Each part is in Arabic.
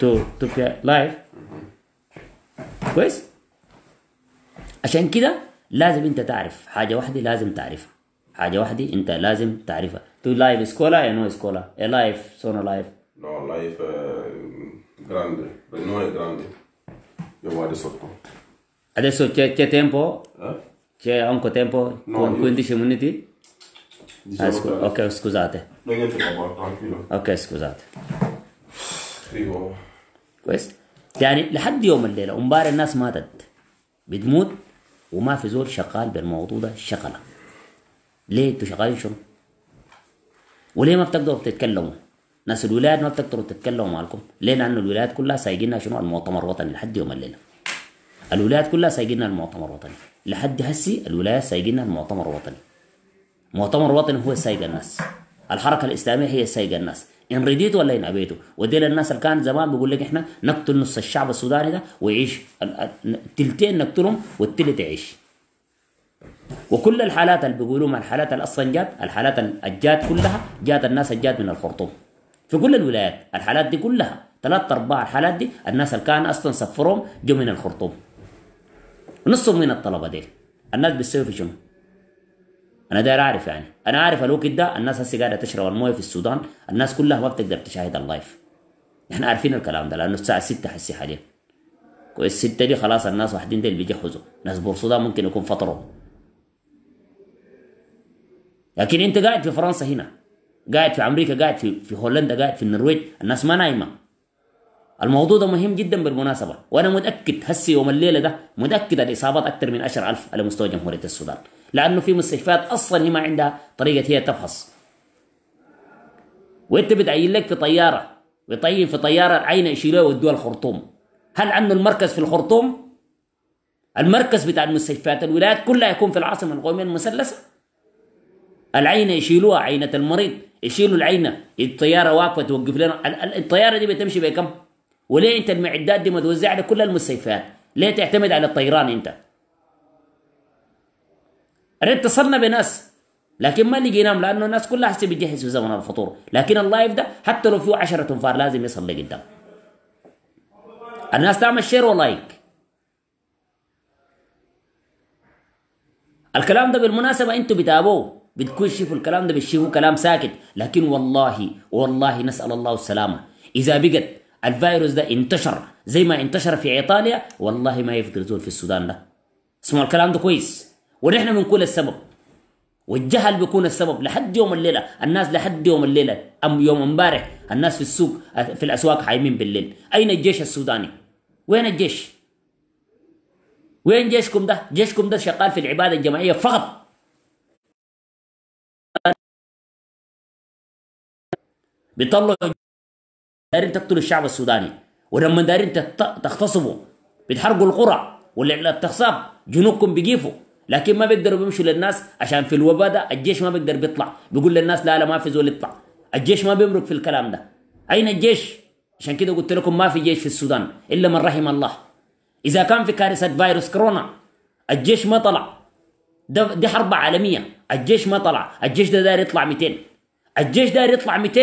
to, to life كويس عشان كده لازم انت تعرف حاجه واحده لازم تعرفها حاجه واحده انت لازم تعرفها تو لايف سكولا يا نو سكولا اي لايف سونا لايف نو لايف grande per noi è grande io guardo sotto adesso c'è, c'è tempo eh? c'è anche tempo no, con 15 io... minuti diciamo ah, scu- ok scusate no, niente, papà, tranquillo ok scusate ايوه كويس يعني لحد يوم الليله امبارح الناس ماتت بتموت وما في زول شغال بالموضوع ده شغله ليه انتوا شغالين شنو؟ وليه ما بتقدروا تتكلموا؟ ناس الولايات ما بتقدروا تتكلموا معكم، ليه؟ لانه الولايات كلها سايقينها شنو؟ المؤتمر الوطني لحد يوم الليلة. الولايات كلها سايقينها المؤتمر الوطني، لحد هسي الولايات سايقينها المؤتمر الوطني. المؤتمر الوطني هو سايق الناس. الحركة الإسلامية هي سايقة الناس، ان يعني رضيته ولا ان إيه؟ ابيته وديل الناس اللي كان زمان بيقول لك احنا نقتل نص الشعب السوداني ده ويعيش التلتين نقتلهم والتلت يعيش وكل الحالات اللي بيقولوا الحالات اللي اصلا جات الحالات الجات كلها جات الناس الجات من الخرطوم في كل الولايات الحالات دي كلها ثلاث ارباع الحالات دي الناس اللي كان اصلا سفرهم جو من الخرطوم نصهم من الطلبه دي الناس بتسوي في شنو؟ انا داير اعرف يعني انا عارف الوقت ده الناس هسه قاعده تشرب المويه في السودان الناس كلها ما بتقدر تشاهد اللايف احنا عارفين الكلام ده لانه الساعه 6 حسي حاليا كويس 6 دي خلاص الناس واحدين دي اللي بيجهزوا ناس بورسودا ممكن يكون فطروا لكن انت قاعد في فرنسا هنا قاعد في امريكا قاعد في في هولندا قاعد في النرويج الناس ما نايمه الموضوع ده مهم جدا بالمناسبة وأنا متأكد هسه يوم الليلة ده متأكد الإصابات أكثر من 10000 على مستوى جمهورية السودان لأنه في مستشفيات أصلا هي ما عندها طريقة هي تفحص وأنت بتعين لك في طيارة بيطين في طيارة عينه يشيلوها ويدوها الخرطوم هل عنده المركز في الخرطوم؟ المركز بتاع المستشفيات الولايات كلها يكون في العاصمة القومية المثلثة العينة يشيلوها عينة المريض يشيلوا العينة الطيارة واقفة توقف لنا الطيارة دي بتمشي بكم؟ وليه انت المعدات دي متوزعه على كل المستشفيات ليه تعتمد على الطيران انت ريت اتصلنا بناس لكن ما لقيناهم لانه الناس كلها حسب بتجهز في زمن الفطور لكن اللايف ده حتى لو في 10 انفار لازم يصل لقدام الناس تعمل شير ولايك الكلام ده بالمناسبه انتوا بتابوه بتكون شوفوا الكلام ده بتشوفوا كلام ساكت لكن والله والله نسال الله السلامه اذا بقت الفيروس ده انتشر زي ما انتشر في ايطاليا والله ما يفضل زول في السودان ده اسمعوا الكلام ده كويس ونحن بنقول السبب والجهل بيكون السبب لحد يوم الليله الناس لحد يوم الليله ام يوم امبارح الناس في السوق في الاسواق حايمين بالليل اين الجيش السوداني وين الجيش وين جيشكم ده جيشكم ده شغال في العباده الجماعيه فقط بيطلعوا دارين تقتلوا الشعب السوداني ولما دارين تغتصبوا بتحرقوا القرى ولا بتغصب جنوبكم بيجيفوا لكن ما بيقدروا بيمشوا للناس عشان في الوباء ده الجيش ما بيقدر بيطلع بيقول للناس لا لا ما في زول يطلع الجيش ما بيمرق في الكلام ده اين الجيش عشان كده قلت لكم ما في جيش في السودان الا من رحم الله اذا كان في كارثه فيروس كورونا الجيش ما طلع ده دي حرب عالميه الجيش ما طلع الجيش ده داير يطلع 200 الجيش داير يطلع 200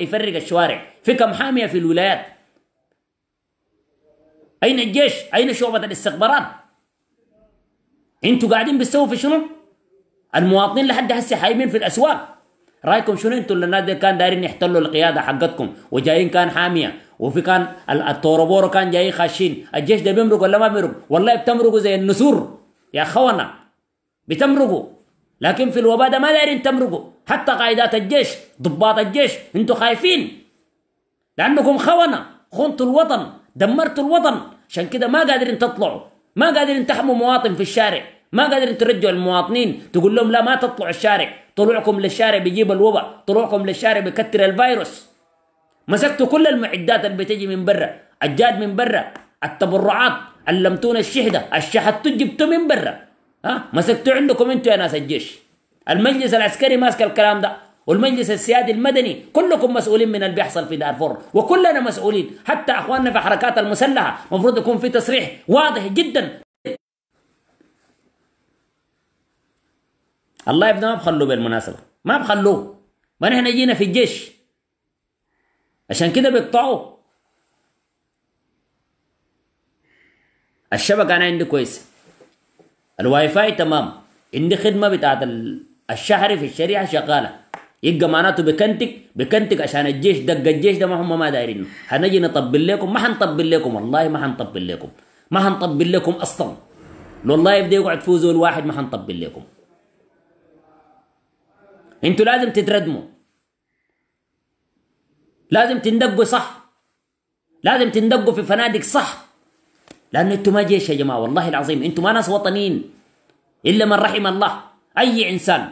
يفرق الشوارع في كم حاميه في الولايات اين الجيش اين شعبه الاستخبارات انتوا قاعدين بتسووا في شنو المواطنين لحد هسه حايمين في الاسواق رايكم شنو انتوا اللي الناس كان دايرين يحتلوا القياده حقتكم وجايين كان حاميه وفي كان التوربورو كان جايين خاشين الجيش ده بيمرق ولا ما بيمرق والله بتمرقوا زي النسور يا خونا بتمرقوا لكن في الوباء ده ما دايرين تمرقوا حتى قائدات الجيش ضباط الجيش انتوا خايفين لانكم خونه خنتوا الوطن دمرتوا الوطن عشان كده ما قادرين تطلعوا ما قادرين تحموا مواطن في الشارع ما قادرين ترجعوا المواطنين تقول لهم لا ما تطلعوا الشارع طلوعكم للشارع بيجيب الوباء طلوعكم للشارع بيكتر الفيروس مسكتوا كل المعدات اللي بتجي من برا الجاد من برا التبرعات علمتونا الشهده الشحت جبتوا من برا ها مسكتوا عندكم انتوا يا ناس الجيش المجلس العسكري ماسك الكلام ده والمجلس السيادي المدني كلكم مسؤولين من اللي بيحصل في دارفور وكلنا مسؤولين حتى اخواننا في حركات المسلحه المفروض يكون في تصريح واضح جدا الله يبدا ما بخلوه بالمناسبه ما بخلوه ما نحن جينا في الجيش عشان كده بيقطعوا الشبكه انا عندي كويسه الواي فاي تمام عندي خدمه بتاعت الشهري في الشريعه شغاله يبقى معناته بكنتك بكنتك عشان الجيش دق الجيش ده ما هم ما دايرينه حنجي نطبل لكم ما حنطبل لكم والله ما حنطبل لكم ما حنطبل لكم اصلا لو الله يبدا يقعد فيه الواحد ما حنطبل لكم انتوا لازم تتردموا لازم تندقوا صح لازم تندقوا في فنادق صح لأنه أنتم ما جيش يا جماعة والله العظيم أنتم ما ناس وطنيين إلا من رحم الله أي إنسان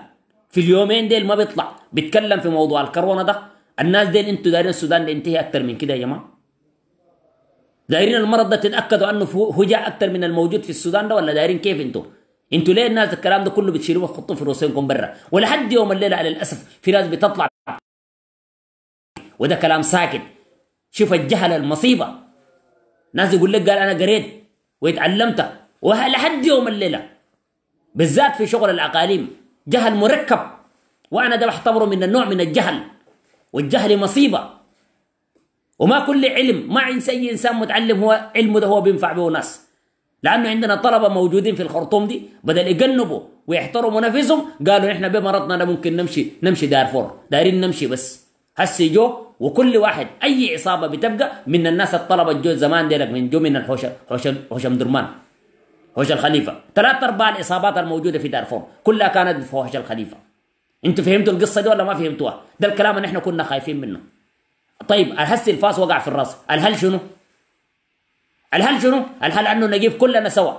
في اليومين ديل ما بيطلع بيتكلم في موضوع الكورونا ده الناس ديل أنتم دايرين السودان ده ينتهي من كده يا جماعة دايرين المرض ده تتأكدوا أنه هجاء اكثر من الموجود في السودان ده ولا دايرين كيف أنتم انتوا ليه الناس الكلام ده كله بتشيلوه وتحطوه في رؤوسكم برا ولحد يوم الليله على الاسف في ناس بتطلع وده كلام ساكت شوف الجهل المصيبه ناس يقول لك قال انا قريت وتعلمت لحد يوم الليله بالذات في شغل الاقاليم جهل مركب وانا ده بعتبره من النوع من الجهل والجهل مصيبه وما كل علم ما عند اي انسان متعلم هو علمه ده هو بينفع به ناس لانه عندنا طلبه موجودين في الخرطوم دي بدل يجنبوا ويحترموا نفسهم قالوا احنا بمرضنا ممكن نمشي نمشي دارفور دايرين نمشي بس هسي جو وكل واحد اي عصابه بتبقى من الناس الطلبه الجو زمان ديلك من جو من الحوش حوش حوش درمان حوش الخليفه ثلاث ارباع الاصابات الموجوده في دارفور كلها كانت في حوش الخليفه انتوا فهمتوا القصه دي ولا ما فهمتوها ده الكلام اللي احنا كنا خايفين منه طيب الهس الفاس وقع في الراس الهل شنو الهل شنو الهل انه نجيب كلنا سوا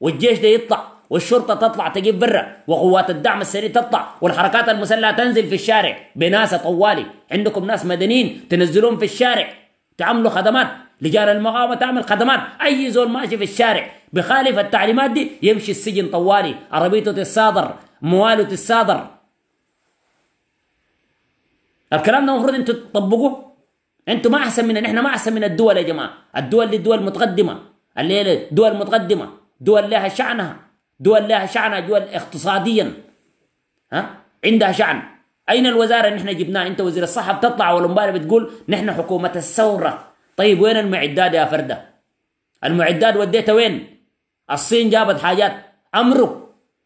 والجيش ده يطلع والشرطة تطلع تجيب برة وقوات الدعم السريع تطلع والحركات المسلحة تنزل في الشارع بناس طوالي عندكم ناس مدنيين تنزلون في الشارع تعملوا خدمات لجان المقاومة تعمل خدمات أي زول ماشي في الشارع بخالف التعليمات دي يمشي السجن طوالي عربيته تتصادر مواله تتصادر الكلام ده المفروض انتوا تطبقوه انتوا ما احسن من احنا ما احسن من الدول يا جماعه الدول دي دول متقدمه الليله دول متقدمه دول لها شانها دول لها شعنة دول اقتصاديا ها عندها شعن اين الوزاره اللي نحن جبناها انت وزير الصحه بتطلع ولا بتقول نحن حكومه الثوره طيب وين المعدات يا فرده المعدات وديتها وين الصين جابت حاجات امرك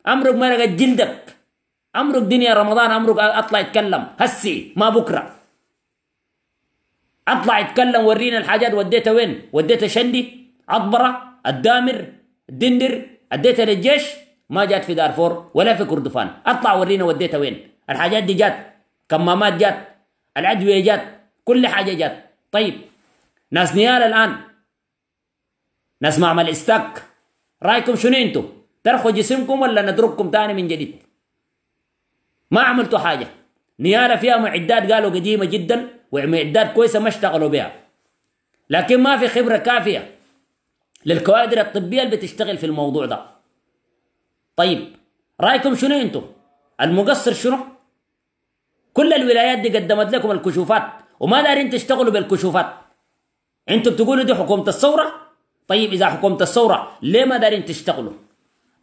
امرك مرقت جلدك امرك دنيا رمضان امرك اطلع اتكلم هسي ما بكره اطلع اتكلم ورينا الحاجات وديتها وين وديتها شندي عطبره الدامر الدندر اديتها للجيش ما جات في دارفور ولا في كردفان اطلع ورينا وديتها وين الحاجات دي جات كمامات جات الادويه جات كل حاجه جات طيب ناس نيال الان ناس معمل استك رايكم شنو انتم ترخوا جسمكم ولا نترككم تاني من جديد ما عملتوا حاجه نياله فيها معدات قالوا قديمه جدا ومعدات كويسه ما اشتغلوا بها لكن ما في خبره كافيه للكوادر الطبيه اللي بتشتغل في الموضوع ده طيب رايكم شنو انتم المقصر شنو كل الولايات دي قدمت لكم الكشوفات وما دارين تشتغلوا بالكشوفات انتم بتقولوا دي حكومه الثوره طيب اذا حكومه الثوره ليه ما دارين تشتغلوا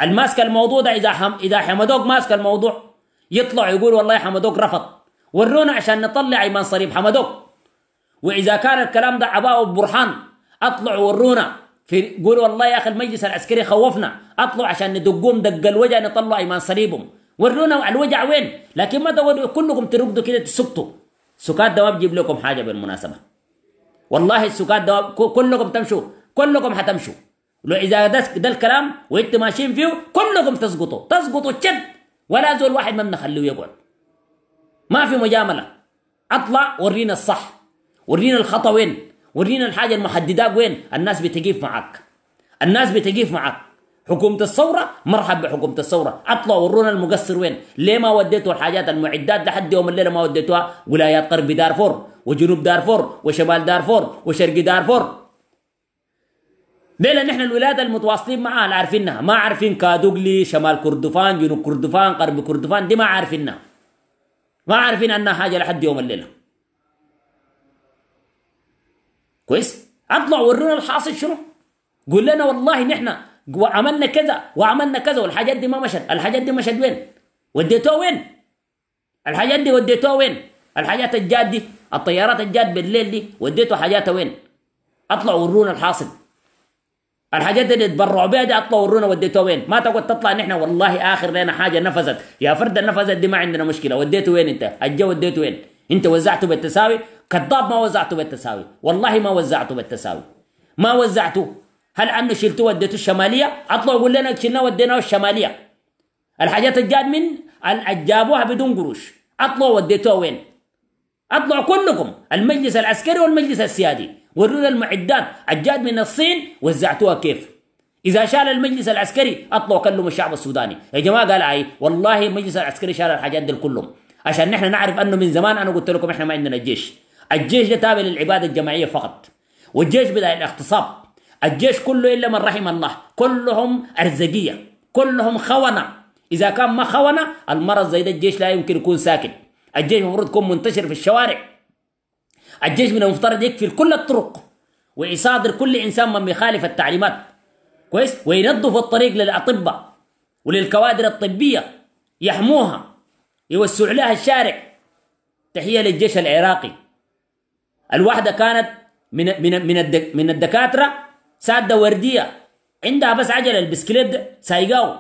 الماسك الموضوع ده اذا حم... اذا حمدوك ماسك الموضوع يطلع يقول والله حمدوك رفض ورونا عشان نطلع ايمان صريب حمدوك واذا كان الكلام ده عباءه ببرهان اطلعوا ورونا في قول والله يا اخي المجلس العسكري خوفنا اطلعوا عشان ندقهم دق الوجع نطلع ايمان صليبهم ورونا الوجع وين لكن ما دوروا كلكم ترقدوا كده تسكتوا سكات دواب جيب لكم حاجه بالمناسبه والله السكات دواب كلكم تمشوا كلكم حتمشوا لو اذا ده, الكلام وانت ماشيين فيه كلكم تسقطوا تسقطوا تشد ولا زول واحد ما بنخليه يقعد ما في مجامله اطلع ورينا الصح ورينا الخطا وين ورينا الحاجه المحدده وين الناس بتقيف معك الناس بتقيف معك حكومة الثورة مرحب بحكومة الثورة اطلع ورونا المقصر وين ليه ما وديتوا الحاجات المعدات لحد يوم الليلة ما وديتوها ولايات غرب دارفور وجنوب دارفور وشمال دارفور وشرق دارفور ليه نحن الولايات المتواصلين معها لا عارفينها ما عارفين كادوغلي شمال كردفان جنوب كردفان غرب كردفان دي ما عارفينها ما عارفين انها حاجة لحد يوم الليلة كويس اطلع ورونا الحاصل شنو قول لنا والله نحن عملنا كذا وعملنا كذا والحاجات دي ما مشت الحاجات دي مشت وين وديتوها وين الحاجات دي وديتوها وين الحاجات الجاد دي الطيارات الجاد بالليل دي وديتوا حاجاتها وين اطلع ورونا الحاصل الحاجات دي اللي تبرعوا بها دي اطلع ورونا وديتوها وين ما تقعد تطلع نحن والله اخر لنا حاجه نفذت يا فرد نفذت دي ما عندنا مشكله وديته وين انت الجو وديته وين انت وزعته بالتساوي كذاب ما وزعته بالتساوي والله ما وزعته بالتساوي ما وزعته هل انه شلته وديته الشماليه اطلع قول لنا شلنا وديناه الشماليه الحاجات الجاد من جابوها بدون قروش اطلعوا وديتوها وين اطلعوا كلكم المجلس العسكري والمجلس السيادي ورونا المعدات الجاد من الصين وزعتوها كيف اذا شال المجلس العسكري اطلعوا كلهم الشعب السوداني يا جماعه قال اي والله المجلس العسكري شال الحاجات دي كلهم عشان نحن نعرف انه من زمان انا قلت لكم احنا ما عندنا الجيش الجيش ده تابع للعباده الجماعيه فقط والجيش بدا الاغتصاب الجيش كله الا من رحم الله كلهم ارزقيه كلهم خونه اذا كان ما خونه المرض زي ده الجيش لا يمكن يكون ساكن الجيش المفروض يكون منتشر في الشوارع الجيش من المفترض يكفي كل الطرق ويصادر كل انسان من يخالف التعليمات كويس وينظف الطريق للاطباء وللكوادر الطبيه يحموها يوسع لها الشارع تحيه للجيش العراقي الواحده كانت من من من من الدكاتره ساده ورديه عندها بس عجله البسكليت سايقاو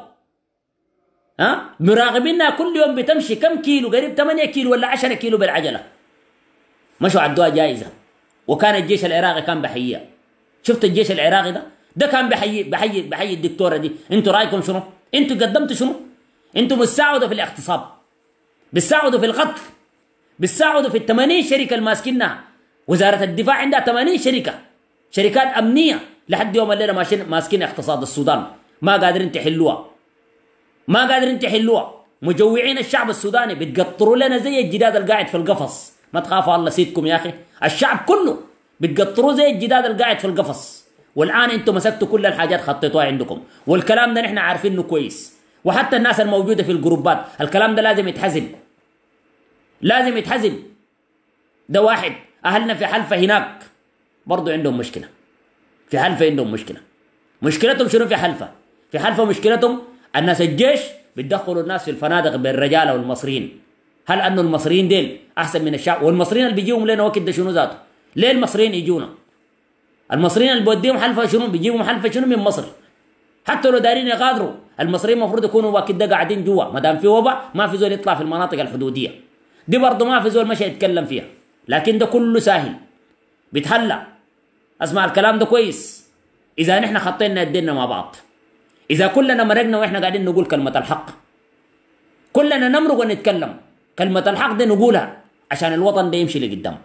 ها مراقبينها كل يوم بتمشي كم كيلو قريب 8 كيلو ولا 10 كيلو بالعجله مشوا عدوها جائزه وكان الجيش العراقي كان بحييها شفت الجيش العراقي ده ده كان بحيي بحيي بحيي الدكتوره دي انتوا رايكم شنو انتوا قدمتوا شنو انتوا مساعده في الاغتصاب بيساعدوا في الخطف بيساعدوا في ال 80 شركه الماسكينها وزاره الدفاع عندها 80 شركه شركات امنيه لحد يوم الليله ماشيين ماسكين اقتصاد السودان ما قادرين تحلوها ما قادرين تحلوها مجوعين الشعب السوداني بتقطروا لنا زي الجداد القاعد في القفص ما تخافوا الله سيدكم يا اخي الشعب كله بتقطروا زي الجداد القاعد في القفص والان انتم مسكتوا كل الحاجات خطيتوها عندكم والكلام ده نحن عارفينه كويس وحتى الناس الموجودة في الجروبات الكلام ده لازم يتحزم لازم يتحزم ده واحد أهلنا في حلفة هناك برضو عندهم مشكلة في حلفة عندهم مشكلة مشكلتهم شنو في حلفة في حلفة مشكلتهم الناس الجيش بتدخلوا الناس في الفنادق بالرجالة والمصريين هل أنه المصريين ديل أحسن من الشعب والمصريين اللي بيجيهم لنا وقت ده شنو ذاته ليه المصريين يجونا المصريين اللي بوديهم حلفة شنو بيجيبهم حلفة شنو من مصر حتى لو دارين يغادروا المصريين المفروض يكونوا واكد ده قاعدين جوا ما دام في وباء ما في زول يطلع في المناطق الحدوديه دي برضه ما في زول مشى يتكلم فيها لكن ده كله ساهل بيتهلى اسمع الكلام ده كويس اذا نحن خطينا يدينا مع بعض اذا كلنا مرقنا واحنا قاعدين نقول كلمه الحق كلنا نمرق ونتكلم كلمه الحق دي نقولها عشان الوطن ده يمشي لقدام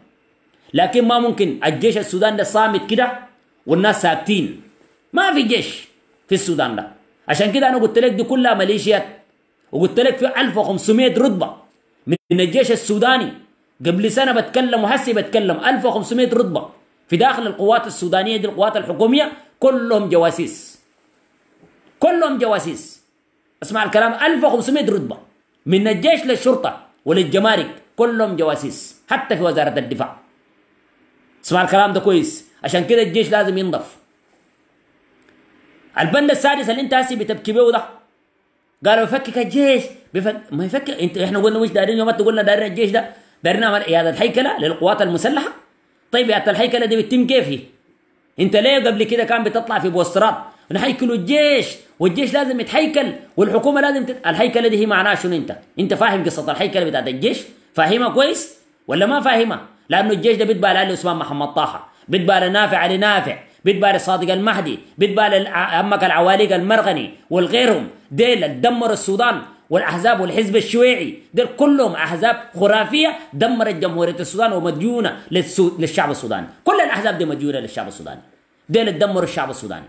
لكن ما ممكن الجيش السودان ده صامت كده والناس ساكتين ما في جيش في السودان ده عشان كده انا قلت لك دي كلها ميليشيات وقلت لك في 1500 رتبه من الجيش السوداني قبل سنه بتكلم وهسي بتكلم 1500 رتبه في داخل القوات السودانيه دي القوات الحكوميه كلهم جواسيس كلهم جواسيس اسمع الكلام 1500 رتبه من الجيش للشرطه وللجمارك كلهم جواسيس حتى في وزاره الدفاع اسمع الكلام ده كويس عشان كده الجيش لازم ينضف البند السادس اللي انت هسي بتبكي به ده قالوا يفكك الجيش بفك... ما يفكك انت احنا قلنا مش دارين يوم قلنا دارين الجيش ده دارين عمل اعاده الهيكله للقوات المسلحه طيب يا الهيكله دي بتتم كيف هي؟ انت ليه قبل كده كان بتطلع في بوسترات نحيكلوا الجيش والجيش لازم يتحيكل والحكومه لازم تت... الهيكله دي هي معناها شنو انت؟ انت فاهم قصه الهيكله بتاعت الجيش؟ فاهمها كويس ولا ما فاهمها؟ لانه الجيش ده بيتباهى لعلي عثمان محمد طه بيتباهى نافع لنافع بتبال الصادق المهدي بتبال امك العواليق المرغني والغيرهم ديل دمر السودان والاحزاب والحزب الشيوعي ديل كلهم احزاب خرافيه دمرت جمهوريه السودان ومديونه للشعب السوداني كل الاحزاب دي مديونه للشعب السوداني ديل دمروا الشعب السوداني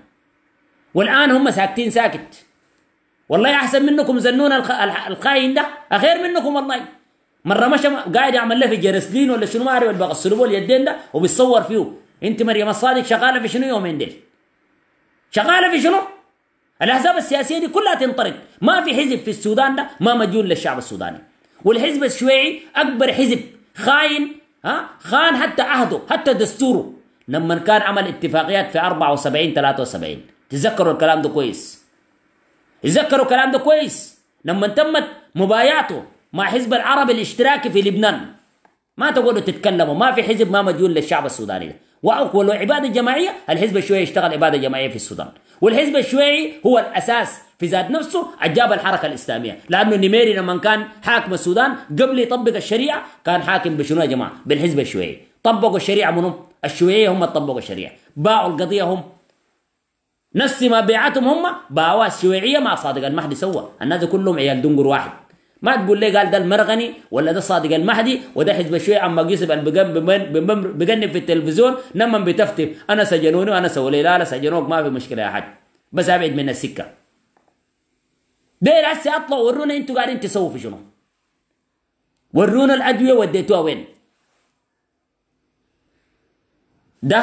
والان هم ساكتين ساكت والله احسن منكم زنون الخاين ده اخير منكم والله مره مشى قاعد يعمل له في جرسلين ولا شنو ما اعرف بغسلوا اليدين ده وبيتصور فيه انت مريم الصادق شغاله في شنو يومين ديل شغاله في شنو الاحزاب السياسيه دي كلها تنطرد ما في حزب في السودان ده ما مديون للشعب السوداني والحزب الشيوعي اكبر حزب خاين ها خان حتى عهده حتى دستوره لما كان عمل اتفاقيات في 74 73 تذكروا الكلام ده كويس تذكروا الكلام ده كويس لما تمت مبايعته مع حزب العرب الاشتراكي في لبنان ما تقولوا تتكلموا ما في حزب ما مديون للشعب السوداني ده واقوى له عباده جماعيه الحزب الشيوعي يشتغل عباده جماعيه في السودان والحزب الشيوعي هو الاساس في ذات نفسه عجاب الحركه الاسلاميه لانه النميري لما كان حاكم السودان قبل يطبق الشريعه كان حاكم بشنو يا جماعه بالحزب الشيوعي طبقوا الشريعه منهم الشيوعيه هم طبقوا الشريعه باعوا القضيه هم نفس ما بيعتهم هم باعوا الشيوعيه مع صادق المهدي سوى الناس كلهم عيال دنقر واحد ما تقول لي قال ده المرغني ولا ده صادق المهدي وده حزب الشيعة عم يوسف يعني بجنب في التلفزيون نما بتفتف انا سجنوني وانا سوي لا لا سجنوك ما في مشكله يا حاج بس ابعد من السكه ديل هسه اطلعوا ورونا انتوا قاعدين تسووا في شنو ورونا الادويه وديتوها وين ده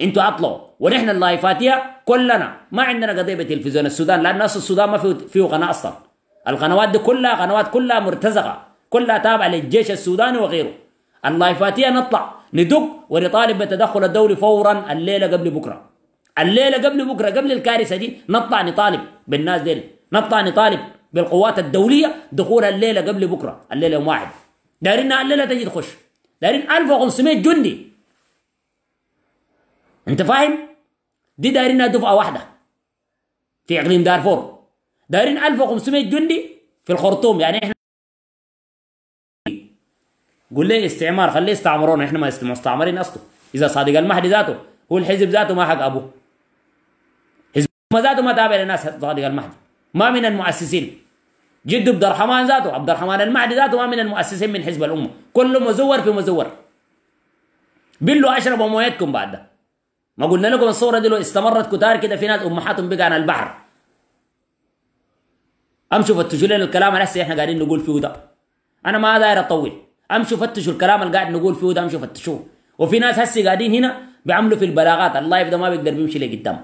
انتوا اطلعوا ونحن اللايفات كلنا ما عندنا قضيه بالتلفزيون السودان لان السودان ما فيه فيه قناه اصلا القنوات دي كلها قنوات كلها مرتزقه كلها تابعه للجيش السوداني وغيره الله فاتية نطلع ندق ونطالب بالتدخل الدولي فورا الليله قبل بكره الليله قبل بكره قبل الكارثه دي نطلع نطالب بالناس دي نطلع نطالب بالقوات الدوليه دخول الليله قبل بكره الليله يوم واحد دايرينها الليله تجي تخش دايرين 1500 جندي انت فاهم؟ دي دايرينها دفعه واحده في اقليم دارفور دايرين 1500 جندي في الخرطوم يعني احنا قول لي استعمار خليه يستعمرونا احنا ما مستعمرين اصلا اذا صادق المهدي ذاته هو الحزب ذاته ما حق ابوه حزب ما ذاته ما تابع للناس صادق المهدي ما من المؤسسين جد عبد الرحمن ذاته عبد الرحمن المهدي ذاته ما من المؤسسين من حزب الامه كله مزور في مزور بلوا اشربوا مويتكم بعد ما قلنا لكم الصوره دي لو استمرت كتار كده في ناس امهاتهم بقى على البحر امشوا فتشوا لنا الكلام هسه احنا قاعدين نقول فيه ده انا ما داير اطول امشوا فتشوا الكلام اللي قاعد نقول فيه ده امشوا فتشوه وفي ناس هسه قاعدين هنا بيعملوا في البلاغات اللايف ده ما بيقدر بيمشي لقدام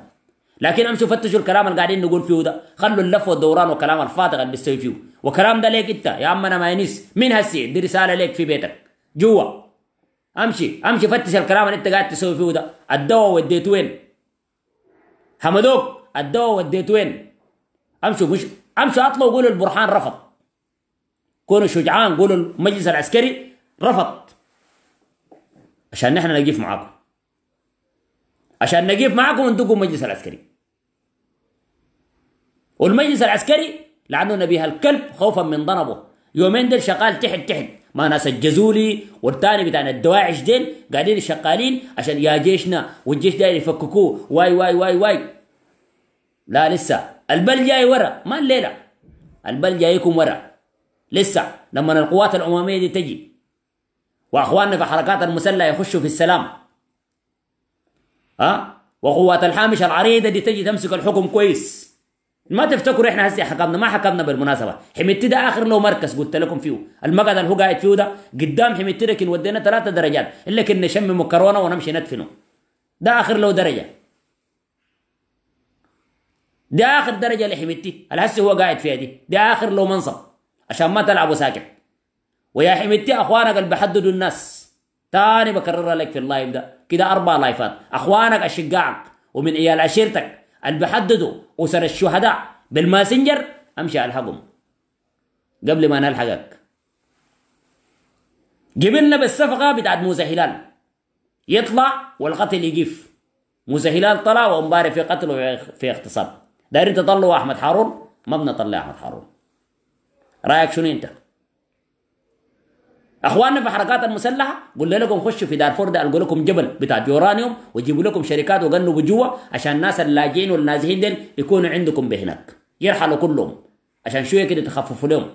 لكن امشوا فتشوا الكلام اللي قاعدين نقول فيه ده خلوا اللف والدوران والكلام الفاضغ اللي بيستوي فيه وكلام ده ليك انت يا عم انا ما ينس مين هسي دي رساله ليك في بيتك جوا امشي امشي فتش الكلام اللي انت قاعد تسوي فيه ده الدواء وديت وين حمدوك الدواء وديت وين امشوا مش امس اطلعوا وقول البرهان رفض كونوا شجعان قولوا المجلس العسكري رفض عشان نحن نقيف معاكم عشان نقيف معاكم وندقوا المجلس العسكري والمجلس العسكري لعنوا بها الكلب خوفا من ضنبه يومين ديل شغال تحت تحت ما ناس الجزولي والتاني بتاعنا الدواعش ديل قاعدين شغالين عشان يا جيشنا والجيش داير يفككوه واي واي واي واي لا لسه البل جاي ورا ما الليله البل جايكم ورا لسه لما القوات الامميه دي تجي واخواننا في حركات المسلحه يخشوا في السلام ها أه؟ وقوات الحامش العريضه دي تجي تمسك الحكم كويس ما تفتكروا احنا هسه حكمنا ما حكمنا بالمناسبه حميتي ده اخر له مركز قلت لكم فيه المقعد اللي هو قاعد فيه ده قدام حميتي ده ودينا ثلاثه درجات الا كنا نشمم كورونا ونمشي ندفنه ده اخر له درجه دي اخر درجه لحميدتي الهسه هو قاعد فيها دي دي اخر له منصب عشان ما تلعبوا ساكت ويا حميدتي اخوانك اللي بحددوا الناس تاني بكررها لك في اللايف ده كده اربع لايفات اخوانك اشقاعك ومن عيال عشيرتك اللي بحددوا اسر الشهداء بالماسنجر امشي الحقهم قبل ما نلحقك قبلنا بالصفقه بتاعت موسى هلال يطلع والقتل يجف موسى هلال طلع ومبارك في قتله في اغتصاب دايرين تطلعوا احمد حارون ما بنطلع احمد حارون رايك شنو انت اخواننا في حركات المسلحه قلنا لكم خشوا في دارفور ده القوا لكم جبل بتاع يورانيوم وجيبوا لكم شركات وقنبوا جوا عشان الناس اللاجئين والنازحين دول يكونوا عندكم بهناك يرحلوا كلهم عشان شويه كده تخففوا لهم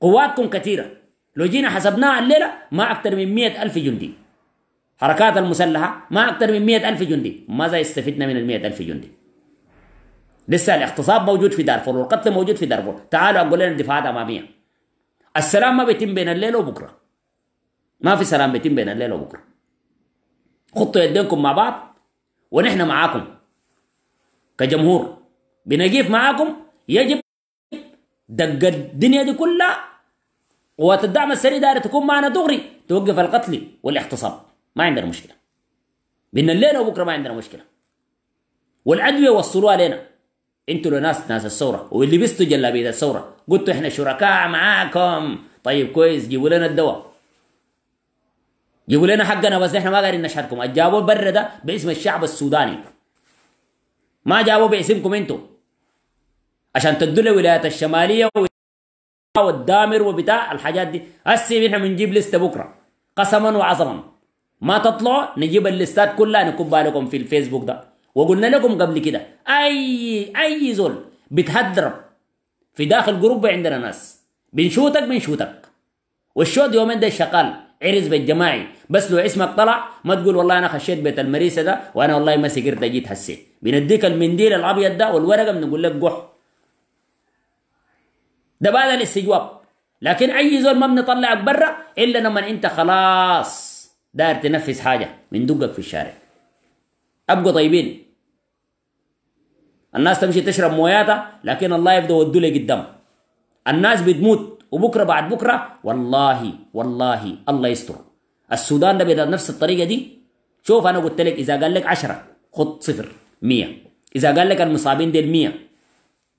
قواتكم كثيره لو جينا حسبناها الليله ما اكثر من مئة ألف جندي حركات المسلحه ما اكثر من مئة ألف جندي ماذا استفدنا من ال ألف جندي لسه الاغتصاب موجود في دارفور والقتل موجود في دارفور تعالوا اقول لنا الدفاعات اماميه السلام ما بيتم بين الليل وبكره ما في سلام بيتم بين الليل وبكره خطوا يدينكم مع بعض ونحن معاكم كجمهور بنجيف معاكم يجب دق الدنيا دي كلها قوات الدعم السري دايره تكون معنا دغري توقف القتل والاغتصاب ما عندنا مشكله بين الليل وبكره ما عندنا مشكله والادويه وصلوها لنا انتوا ناس ناس الثوره واللي بستوا جلابيه الثوره قلتوا احنا شركاء معاكم طيب كويس جيبوا لنا الدواء جيبوا لنا حقنا بس احنا ما قادرين نشهدكم جابوه برا ده باسم الشعب السوداني ما جابوه باسمكم انتوا عشان تدوا للولايات الشماليه والدامر وبتاع الحاجات دي هسه احنا بنجيب لسته بكره قسما وعظما ما تطلعوا نجيب اللستات كلها نكبها لكم في الفيسبوك ده وقلنا لكم قبل كده اي اي زول بتهدرب في داخل جروب عندنا ناس بنشوتك بنشوتك والشوت يومين ده شقال عرس بالجماعي بس لو اسمك طلع ما تقول والله انا خشيت بيت المريسه ده وانا والله ما سكرت جيت هسي بنديك المنديل الابيض ده والورقه بنقول لك قح ده بعد الاستجواب لكن اي زول ما بنطلعك برا الا لما انت خلاص داير تنفذ حاجه بندقك في الشارع ابقوا طيبين الناس تمشي تشرب موياتها لكن الله يبدا ودوا لي قدام الناس بتموت وبكره بعد بكره والله والله الله يستر السودان ده بدا نفس الطريقه دي شوف انا قلت لك اذا قال لك 10 خط صفر 100 اذا قال لك المصابين دي 100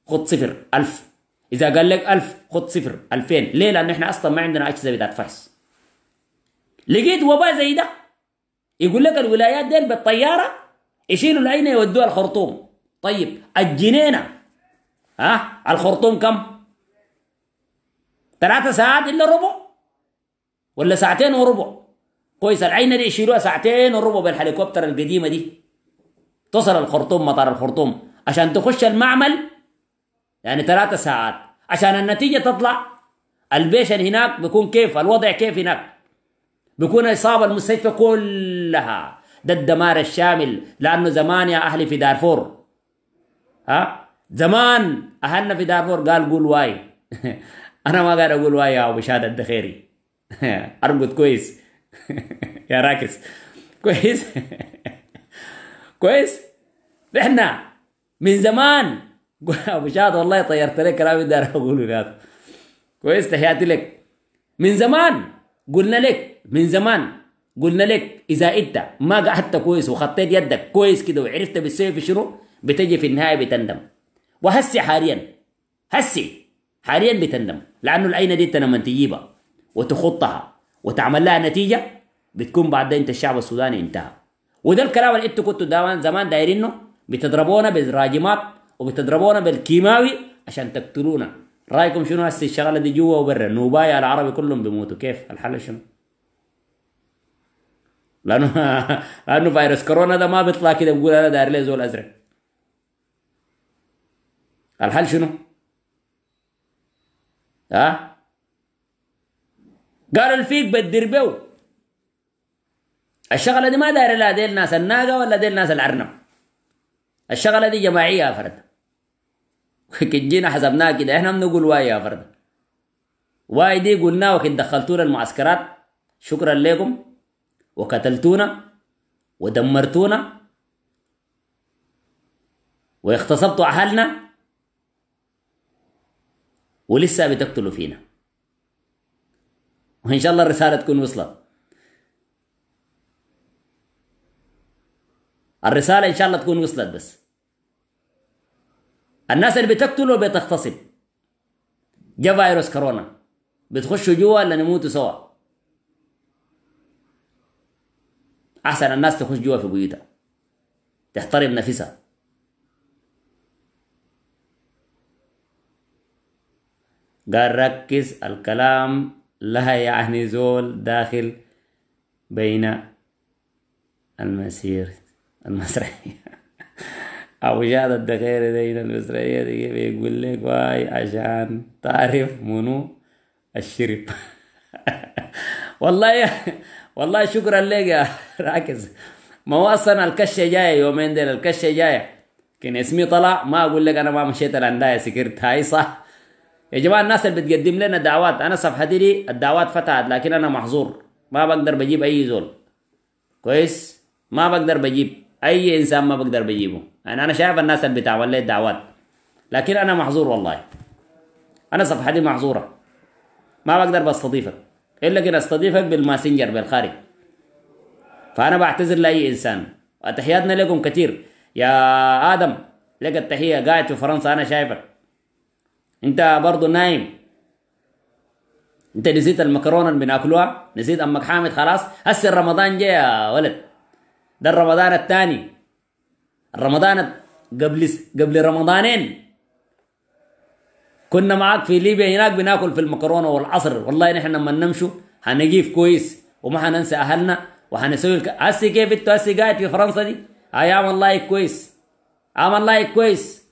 خط صفر 1000 اذا قال لك 1000 خط صفر 2000 ليه لان احنا اصلا ما عندنا اجهزه بتاعت فحص لقيت وباء زي ده يقول لك الولايات ديل بالطياره يشيلوا العينة يودوها الخرطوم طيب الجنينة ها الخرطوم كم ثلاثة ساعات إلا ربع ولا ساعتين وربع كويس العينة دي يشيلوها ساعتين وربع بالهليكوبتر القديمة دي تصل الخرطوم مطار الخرطوم عشان تخش المعمل يعني ثلاثة ساعات عشان النتيجة تطلع البيشن هناك بيكون كيف الوضع كيف هناك بيكون إصابة المستشفى كلها ده الدمار الشامل لأنه زمان يا أهلي في دارفور ها زمان أهلنا في دارفور قال قول واي أنا ما قاعد أقول واي يا أبو شهادة الدخيري أرقد كويس يا راكس كويس كويس احنا من زمان ابو شاد والله طيرت لك كلامي دار اقوله ذاته كويس تحياتي لك من زمان قلنا لك من زمان قلنا لك اذا انت ما قعدت كويس وخطيت يدك كويس كده وعرفت بتسوي شنو بتجي في النهايه بتندم وهسي حاليا هسي حاليا بتندم لانه العينه دي انت لما تجيبها وتخطها وتعمل لها نتيجه بتكون بعد انت الشعب السوداني انتهى وده الكلام اللي انتوا كنتوا دائما زمان دايرينه بتضربونا بالراجمات وبتضربونا بالكيماوي عشان تقتلونا رايكم شنو هسه الشغله دي جوا وبرا نوبايا العربي كلهم بيموتوا كيف الحل شنو لانه لانه فيروس كورونا ده ما بيطلع كده بقول انا داير لي زول ازرق الحل شنو؟ ها؟ قالوا الفيك بدر بيو الشغله دي ما داير لها دي الناس الناقه ولا دي الناس العرنب الشغله دي جماعيه يا فرد جينا حسبناها كده احنا بنقول واي يا فرد واي دي قلناه وكن دخلتونا المعسكرات شكرا لكم وقتلتونا ودمرتونا واغتصبتوا أهلنا ولسه بتقتلوا فينا وإن شاء الله الرسالة تكون وصلت الرسالة إن شاء الله تكون وصلت بس الناس اللي بتقتل وبتغتصب جا فيروس كورونا بتخشوا جوا لنموتوا سوا احسن الناس تخش جوا في بيوتها تحترم نفسها قال ركز الكلام لها يعني زول داخل بين المسير المسرحية أبو جاد الدخيرة دين المسرحية دي بيقول لك واي عشان تعرف منو الشرب والله والله شكرا لك يا راكز ما هو اصلا الكشه جايه يومين ديل الكشه جايه كان اسمي طلع ما اقول لك انا ما مشيت الاندايه سكرت هاي صح يا جماعه الناس اللي بتقدم لنا دعوات انا صفحتي دي الدعوات فتحت لكن انا محظور ما بقدر بجيب اي زول كويس ما بقدر بجيب اي انسان ما بقدر بجيبه يعني انا شايف الناس اللي بتعمل لي الدعوات لكن انا محظور والله انا صفحتي محظوره ما بقدر بستضيفك الا كده استضيفك بالماسنجر بالخارج فانا بعتذر لاي انسان وتحياتنا لكم كثير يا ادم لك التحيه قاعد في فرنسا انا شايفك انت برضه نايم انت نسيت المكرونه اللي بناكلوها نسيت امك حامد خلاص هسه رمضان جاي يا ولد ده الرمضان الثاني رمضان قبل قبل رمضانين كنا معاك في ليبيا هناك بناكل في المكرونه والعصر والله نحن لما نمشوا هنجيف كويس وما هننسى اهلنا وهنسوي الك... هسي كيف انتوا هسي قاعد في فرنسا دي اي عام الله كويس عام الله كويس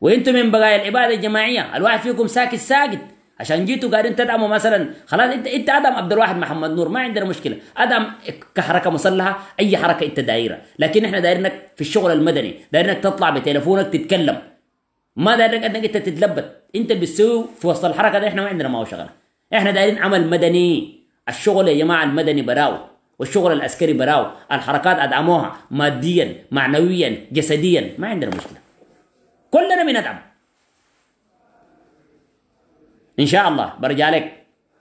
وانتم من بقايا العباده الجماعيه الواحد فيكم ساكت ساكت عشان جيتوا قاعدين تدعموا مثلا خلاص انت انت ادعم عبد الواحد محمد نور ما عندنا مشكله ادعم كحركه مسلحه اي حركه انت دايرها لكن احنا دايرينك في الشغل المدني دايرينك تطلع بتليفونك تتكلم ما دارك انك انت تتلبت انت بتسوي في وسط الحركه ده احنا ما عندنا ما هو شغله احنا دايرين عمل مدني الشغل يا جماعه المدني براو والشغل العسكري براو الحركات ادعموها ماديا معنويا جسديا ما عندنا مشكله كلنا بندعم ان شاء الله برجع لك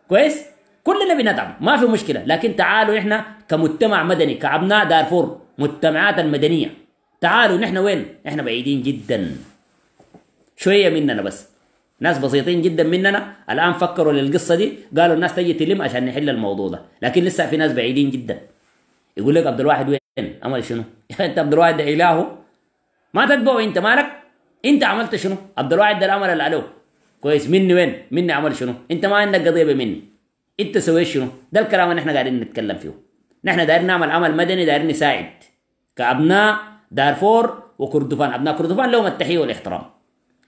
كويس كلنا بندعم ما في مشكله لكن تعالوا احنا كمجتمع مدني كابناء دارفور مجتمعات المدنيه تعالوا نحن وين احنا بعيدين جدا شويه مننا بس ناس بسيطين جدا مننا الان فكروا للقصه دي قالوا الناس تجي تلم عشان نحل الموضوع ده لكن لسه في ناس بعيدين جدا يقول لك عبد الواحد وين عمل شنو يا انت عبد الواحد ده ما تتبعه انت مالك انت عملت شنو عبد الواحد ده العمل اللي عليه كويس مني وين مني عمل شنو انت ما عندك قضيه مني انت سويت شنو ده الكلام اللي احنا قاعدين نتكلم فيه نحن دايرين نعمل عمل مدني دايرين نساعد كابناء دارفور وكردفان ابناء كردفان لهم التحيه والاحترام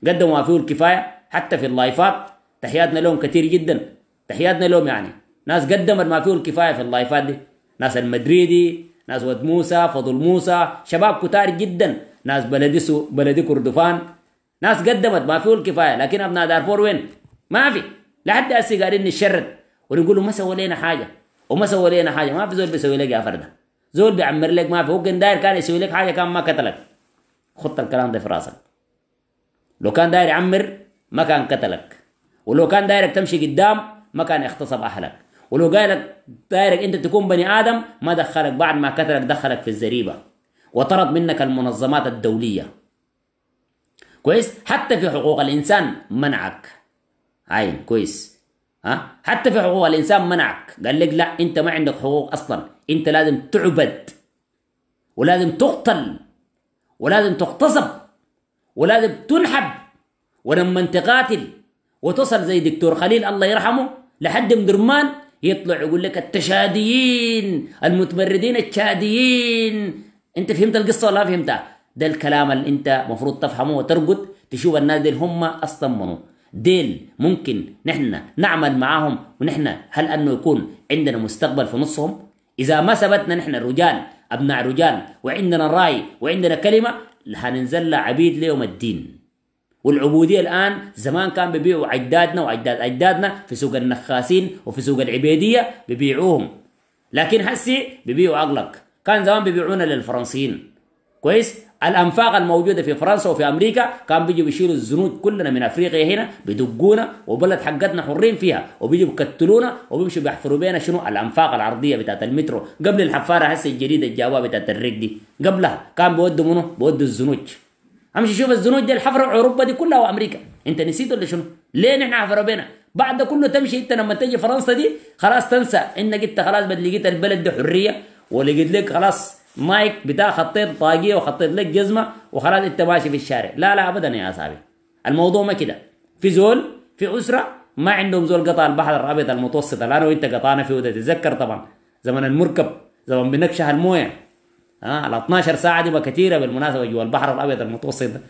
قدموا ما فيه الكفايه حتى في اللايفات تحياتنا لهم كثير جدا تحياتنا لهم يعني ناس قدمت ما فيه الكفايه في اللايفات دي ناس المدريدي ناس ود موسى فضل موسى شباب كتار جدا ناس بلدي سو بلدي كردفان ناس قدمت ما فيه الكفايه لكن ابناء دارفور وين؟ ما في لحد هسه قاعدين نتشرد ونقول ما سوى لنا حاجه وما سوى لنا حاجه ما في زول بيسوي لك يا فرده زول بيعمر لك ما في هو كان داير كان يسوي لك حاجه كان ما قتلك خط الكلام ده في راسك لو كان داير يعمر ما كان قتلك ولو كان دايرك تمشي قدام ما كان يغتصب اهلك ولو قالك دايرك انت تكون بني ادم ما دخلك بعد ما قتلك دخلك في الزريبه وطرد منك المنظمات الدوليه كويس حتى في حقوق الانسان منعك عين كويس ها حتى في حقوق الانسان منعك قال لك لا انت ما عندك حقوق اصلا انت لازم تعبد ولازم تقتل ولازم تغتصب ولازم تنحب ولما تقاتل وتصل زي دكتور خليل الله يرحمه لحد مدرمان يطلع يقول لك التشاديين المتمردين التشاديين انت فهمت القصه ولا فهمتها ده الكلام اللي انت مفروض تفهمه وترقد تشوف الناس دي هم اصلا منو ديل ممكن نحن نعمل معاهم ونحن هل انه يكون عندنا مستقبل في نصهم اذا ما ثبتنا نحن رجال ابناء رجال وعندنا راي وعندنا كلمه هننزل عبيد ليوم الدين والعبودية الآن زمان كان بيبيعوا أجدادنا وأجداد أجدادنا في سوق النخاسين وفي سوق العبيدية بيبيعوهم لكن هسي بيبيعوا عقلك كان زمان بيبيعونا للفرنسيين كويس الانفاق الموجوده في فرنسا وفي امريكا كان بيجوا بيشيلوا الزنود كلنا من افريقيا هنا بدقونا وبلد حقتنا حرين فيها وبيجوا بيقتلونا وبيمشوا بيحفروا بينا شنو الانفاق العرضيه بتاعت المترو قبل الحفاره هسه الجديده الجواب بتاعت الريك دي قبلها كان بيودوا منو بيودوا الزنوج امشي شوف الزنوج دي الحفره اوروبا دي كلها وامريكا انت نسيت ولا شنو ليه نحن حفروا بينا بعد كله تمشي انت لما تجي فرنسا دي خلاص تنسى انك انت خلاص بدل لقيت البلد دي حريه ولقيت لك خلاص مايك بتاع خطيت طاقيه وخطيت لك جزمه وخلاص انت ماشي في الشارع لا لا ابدا يا صاحبي الموضوع ما كده في زول في اسره ما عندهم زول قطع البحر الابيض المتوسط الان وانت قطعنا فيه وده تتذكر طبعا زمن المركب زمن بنكشه المويه ها ال 12 ساعه دي كثيره بالمناسبه جوا البحر الابيض المتوسط ده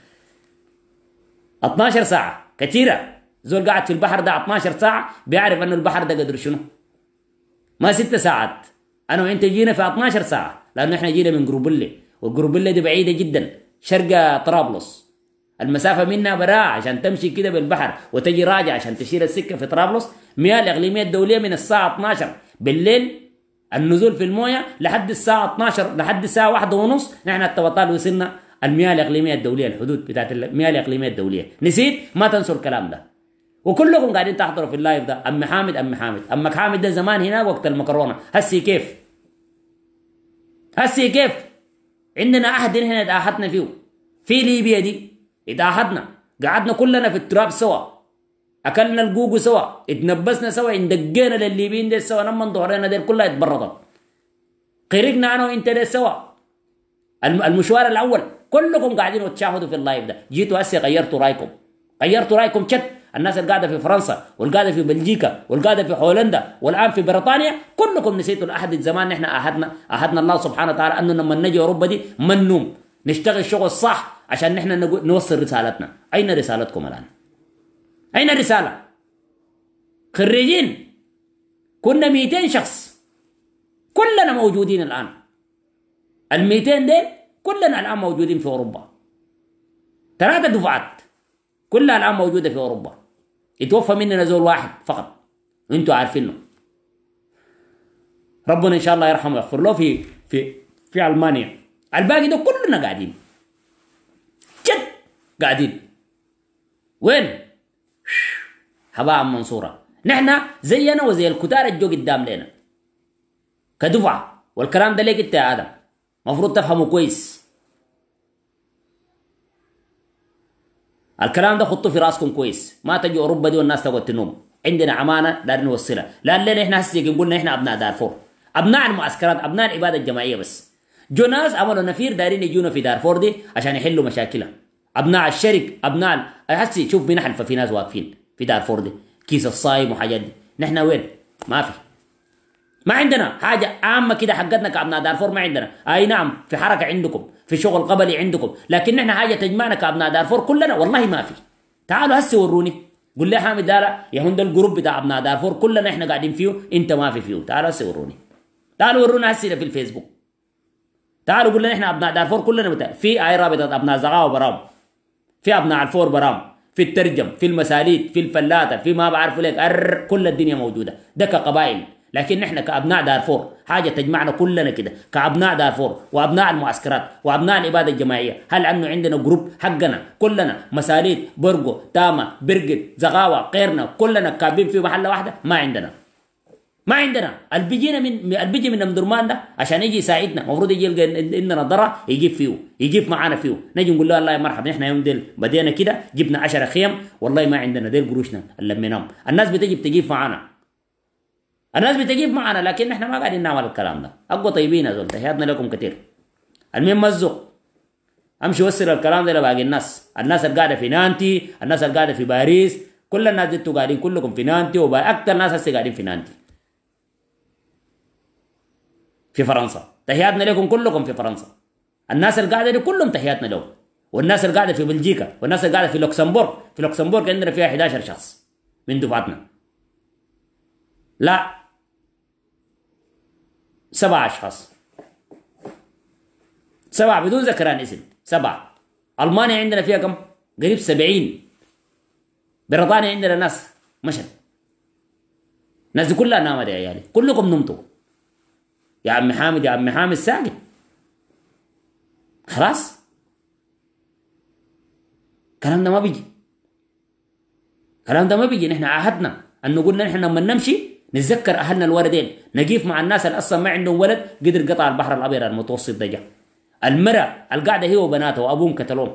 12 ساعه كثيره زول قاعد في البحر ده 12 ساعه بيعرف انه البحر ده قدر شنو ما ست ساعات انا وانت جينا في 12 ساعه لانه احنا جينا من جروبلي والقروبله دي بعيده جدا شرق طرابلس المسافه منها براعة عشان تمشي كده بالبحر وتجي راجع عشان تشيل السكه في طرابلس مياه الاقليميه الدوليه من الساعه 12 بالليل النزول في المويه لحد الساعه 12 لحد الساعه واحدة ونص نحن التبطال وصلنا المياه الاقليميه الدوليه الحدود بتاعت المياه الاقليميه الدوليه نسيت ما تنسوا الكلام ده وكلكم قاعدين تحضروا في اللايف ده ام حامد ام حامد امك حامد ده زمان هنا وقت المكرونه هسي كيف هسي كيف عندنا احد هنا اتعهدنا فيه في ليبيا دي اتعهدنا قعدنا كلنا في التراب سوا اكلنا الجوجو سوا اتنبسنا سوا اندقينا للليبيين دي سوا لما ظهرنا دي كلها اتبردت قرقنا انا وانت دي سوا المشوار الاول كلكم قاعدين وتشاهدوا في اللايف ده جيتوا هسه غيرتوا رايكم غيرتوا رايكم شت الناس اللي قاعده في فرنسا والقاعده في بلجيكا والقاعده في هولندا والان في بريطانيا كلكم نسيتوا الاحد زمان نحن احدنا احدنا الله سبحانه وتعالى انه لما نجي اوروبا دي ما ننوم نشتغل شغل صح عشان نحن نوصل رسالتنا اين رسالتكم الان اين الرساله خريجين كنا 200 شخص كلنا موجودين الان ال 200 دي كلنا الان موجودين في اوروبا ثلاثه دفعات كلها الان موجوده في اوروبا يتوفى مننا زول واحد فقط وانتوا عارفينه ربنا ان شاء الله يرحمه ويغفر له في في في المانيا الباقي ده كلنا قاعدين جد قاعدين وين هباء منصورة نحن زينا وزي الكتار الجو قدام لنا كدفعة والكلام ده ليك انت يا ادم مفروض تفهمه كويس الكلام ده خطه في راسكم كويس ما تجي اوروبا دي والناس تقعد تنوم عندنا عمانه دار نوصلها لان احنا هسه قلنا احنا ابناء دارفور ابناء المعسكرات ابناء الاباده الجماعيه بس جو ناس عملوا نفير دارين يجونا في دارفور دي عشان يحلوا مشاكلها ابناء الشرك ابناء هسه شوف بين حلف في ناس واقفين في دارفور دي كيس الصايم وحاجات دي نحن وين ما في ما عندنا حاجه عامه كده حقتنا كابناء دارفور ما عندنا اي نعم في حركه عندكم في شغل قبلي عندكم لكن نحن حاجه تجمعنا كابناء دارفور كلنا والله ما في تعالوا هسه وروني قول لي حامد دارا يا هون ده الجروب بتاع ابناء دارفور كلنا احنا قاعدين فيه انت ما في فيه تعالوا هسه وروني تعالوا ورونا هسه في الفيسبوك تعالوا قول لنا احنا ابناء دارفور كلنا بتاع. في اي رابطه ابناء زغاو برام في ابناء الفور برام في الترجم في المساليد في الفلاته في ما بعرف لك كل الدنيا موجوده ده كقبائل لكن نحن كابناء دارفور حاجه تجمعنا كلنا كده كابناء دارفور وابناء المعسكرات وابناء الاباده الجماعيه هل انه عندنا جروب حقنا كلنا مساليت برجو تاما برقد زغاوه غيرنا كلنا كابين في محله واحده ما عندنا ما عندنا البيجينا من البيجي من امدرمان ده عشان يجي يساعدنا المفروض يجي يلقى اننا ضرر يجيب فيه يجيب معانا فيه نجي نقول له الله مرحبا احنا يوم ديل بدينا كده جبنا 10 خيم والله ما عندنا ديل قروشنا اللي لميناهم الناس بتجي بتجيب معانا الناس بتجيب معنا لكن احنا ما قاعدين نعمل الكلام ده اقوى طيبين يا زول تحياتنا لكم كثير المهم مزق امشي وصل الكلام ده لباقي الناس الناس اللي قاعده في نانتي الناس اللي قاعده في باريس كل الناس انتوا قاعدين كلكم في نانتي واكثر ناس هسه قاعدين في نانتي في فرنسا تحياتنا لكم كلكم في فرنسا الناس اللي قاعده دي كلهم تحياتنا لهم والناس اللي قاعده في بلجيكا والناس اللي قاعده في لوكسمبورغ في لوكسمبورغ عندنا فيها 11 شخص من دفعتنا لا سبعة أشخاص سبعة بدون ذكران اسم سبعة ألمانيا عندنا فيها كم؟ قريب سبعين بريطانيا عندنا ناس مشت الناس دي كلها نامت يا عيالي كلكم نمتوا يا عم حامد يا عم حامد ساكت خلاص الكلام ده ما بيجي الكلام ده ما بيجي نحن عاهدنا أن قلنا نحن لما نمشي نتذكر اهلنا الوردين نقيف مع الناس اللي اصلا ما عندهم ولد قدر قطع البحر الابيض المتوسط ده جا المراه القاعده هي وبناتها وابوهم كتلون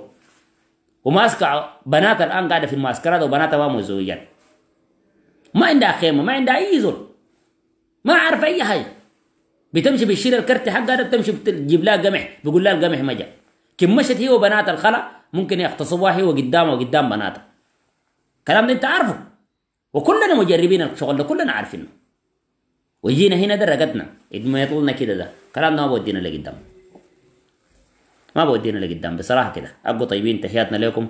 وماسكه بنات الان قاعده في الماسكرات وبناتها ما مزوجين ما عندها خيمه ما عندها اي زول ما عارف اي حاجه بتمشي بتشيل الكرت حقها بتمشي بتجيب لها قمح بيقول لها القمح ما جا كم مشت هي وبنات الخلا ممكن يغتصبوها هي وقدامها وقدام بناتها الكلام ده انت عارفه وكلنا مجربين الشغل ده كلنا عارفينه وجينا هنا ده رقدنا يطولنا كده ده كلامنا ما بودينا لقدام ما بودينا لقدام بصراحه كده ابقوا طيبين تحياتنا لكم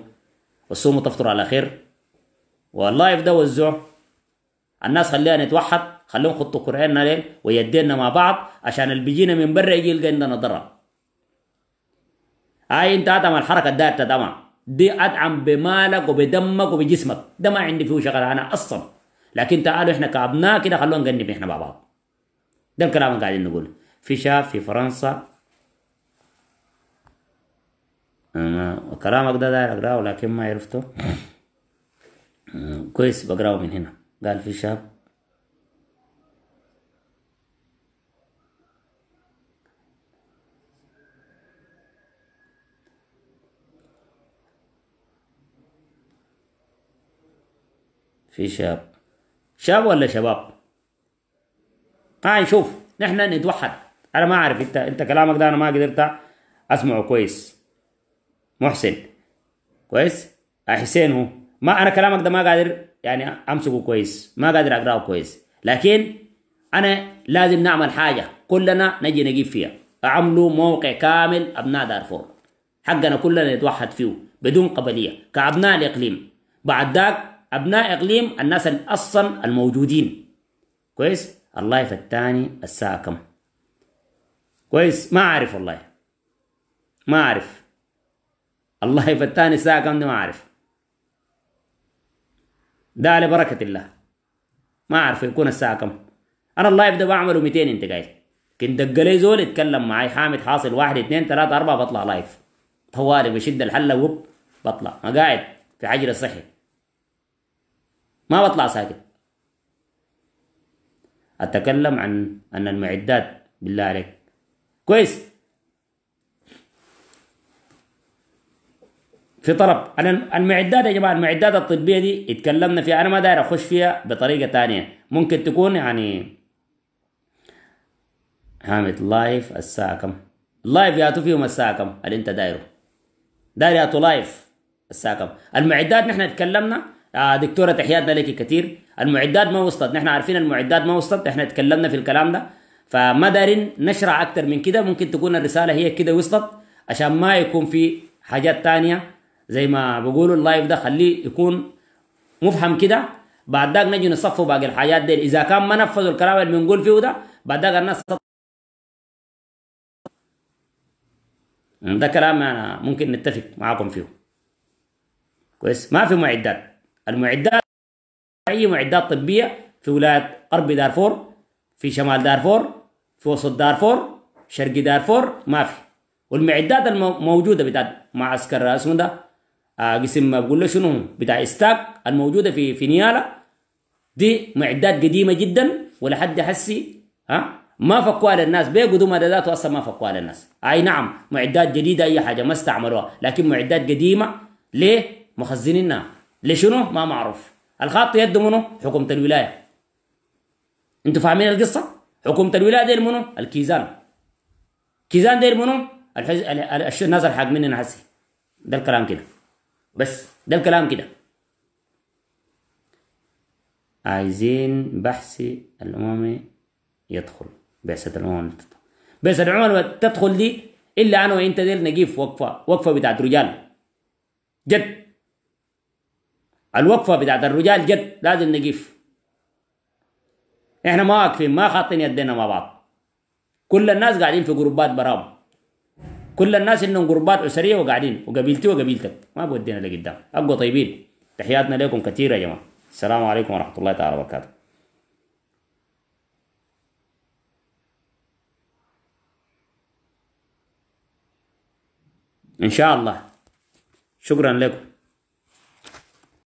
وصوموا تفطروا على خير واللايف ده وزعوا الناس خلينا نتوحد خليهم خطوا قرعنا لين ويدينا مع بعض عشان اللي بيجينا من برا يجي يلقى عندنا ضرر هاي آه، انت ادم الحركه دارت تمام دي ادعم بمالك وبدمك وبجسمك ده ما عندي فيه شغل أنا أصلا لكن تعالوا إحنا كأبناء كده خلونا نقنب إحنا مع بعض ده الكلام اللي قاعدين نقوله في شاب في فرنسا أنا كلامك ده داير أقراه لكن ما عرفته كويس بقراه من هنا قال في شاب في شاب شاب ولا شباب تعال شوف نحن نتوحد انا ما اعرف انت انت كلامك ده انا ما قدرت اسمعه كويس محسن كويس حسين هو ما انا كلامك ده ما قادر يعني امسكه كويس ما قادر اقراه كويس لكن انا لازم نعمل حاجه كلنا نجي نجيب فيها اعملوا موقع كامل ابناء دارفور حقنا كلنا نتوحد فيه بدون قبليه كابناء الاقليم بعد ذاك ابناء اقليم الناس الاصلا الموجودين كويس اللايف الثاني الساعه كم كويس ما اعرف والله ما اعرف الله الثاني الساعه كم دي ما اعرف ده على بركه الله ما اعرف يكون الساعه كم انا اللايف ده بعمله 200 انت قايل كنت دق لي زول يتكلم معي حامد حاصل واحد اثنين ثلاثه اربعه بطلع لايف طوالي بشد الحله وب بطلع ما قاعد في حجر صحي ما بطلع ساكت أتكلم عن أن المعدات بالله عليك كويس في طلب أنا المعدات يا جماعة المعدات الطبية دي اتكلمنا فيها أنا ما داير أخش فيها بطريقة تانية ممكن تكون يعني حامد لايف الساعة كم لايف ياتوا فيهم الساعة كم اللي انت دايره داير ياتوا لايف الساعة كم المعدات نحن اتكلمنا آه، دكتوره تحياتنا لك كثير المعدات ما وصلت نحن عارفين المعدات ما وصلت احنا تكلمنا في الكلام ده فما دارين نشرع اكثر من كده ممكن تكون الرساله هي كده وصلت عشان ما يكون في حاجات تانية زي ما بقولوا اللايف ده خليه يكون مفهم كده بعد ذاك نجي نصفوا باقي الحاجات دي اذا كان ما نفذوا الكلام اللي بنقول فيه ده بعد ذاك الناس ده كلام انا ممكن نتفق معاكم فيه كويس ما في معدات المعدات أي معدات طبية في ولاية غرب دارفور في شمال دارفور في وسط دارفور شرق دارفور ما في والمعدات الموجودة بتاعت معسكر اسمه ده آه، قسم بقول له شنو بتاع استاك الموجودة في في نيالا دي معدات قديمة جدا ولحد حسي ها ما فكوها للناس بيقدوم هذا اصلا ما فكوها للناس اي نعم معدات جديدة اي حاجة ما استعملوها لكن معدات قديمة ليه مخزنينها لشنو ما معروف الخط يد منو حكومه الولايه انتوا فاهمين القصه حكومه الولايه دير منو الكيزان كيزان دير منو الحز... الحز... الناس الحاج مننا هسي ده الكلام كده بس ده الكلام كده عايزين بحث الامم يدخل بعثه الامم بعثه الامم تدخل دي الا انا وانت ديل نجيف وقفه وقفه بتاعت رجال جد الوقفه بتاعت الرجال جد لازم نقف احنا ما واقفين ما خاطين يدينا مع بعض كل الناس قاعدين في جروبات برام كل الناس انهم جروبات اسريه وقاعدين وقبيلتي وقبيلتك ما بودينا لقدام ابقوا طيبين تحياتنا لكم كثير يا جماعه السلام عليكم ورحمه الله تعالى وبركاته ان شاء الله شكرا لكم